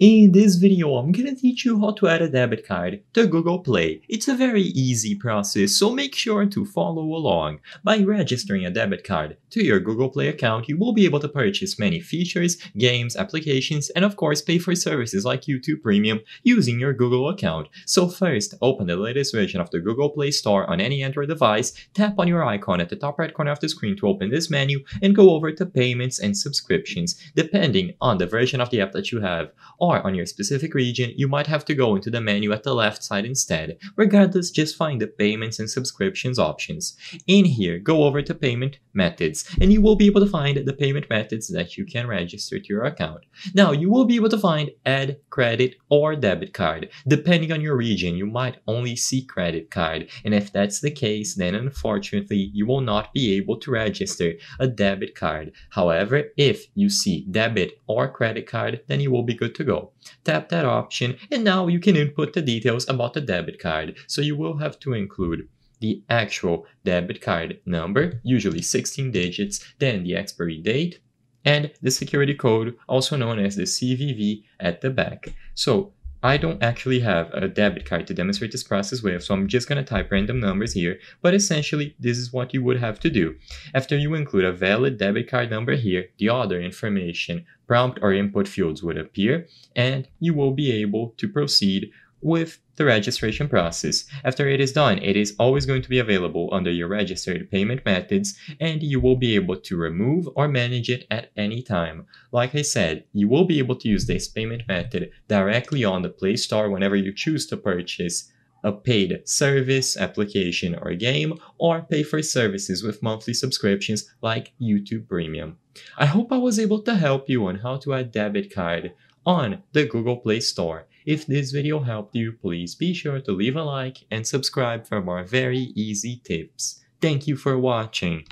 In this video, I'm gonna teach you how to add a debit card to Google Play. It's a very easy process, so make sure to follow along. By registering a debit card to your Google Play account, you will be able to purchase many features, games, applications, and of course pay for services like YouTube Premium using your Google account. So first, open the latest version of the Google Play Store on any Android device, tap on your icon at the top right corner of the screen to open this menu, and go over to Payments and Subscriptions, depending on the version of the app that you have on your specific region, you might have to go into the menu at the left side instead. Regardless, just find the payments and subscriptions options. In here, go over to payment methods and you will be able to find the payment methods that you can register to your account. Now, you will be able to find add credit or debit card. Depending on your region, you might only see credit card and if that's the case, then unfortunately, you will not be able to register a debit card. However, if you see debit or credit card, then you will be good to go. Tap that option and now you can input the details about the debit card. So you will have to include the actual debit card number, usually 16 digits, then the expiry date, and the security code, also known as the CVV, at the back. So I don't actually have a debit card to demonstrate this process with, so I'm just going to type random numbers here, but essentially this is what you would have to do. After you include a valid debit card number here, the other information, prompt or input fields would appear, and you will be able to proceed with the registration process. After it is done, it is always going to be available under your registered payment methods and you will be able to remove or manage it at any time. Like I said, you will be able to use this payment method directly on the Play Store whenever you choose to purchase a paid service, application, or game, or pay for services with monthly subscriptions like YouTube Premium. I hope I was able to help you on how to add debit card on the Google Play Store. If this video helped you, please be sure to leave a like and subscribe for more very easy tips. Thank you for watching.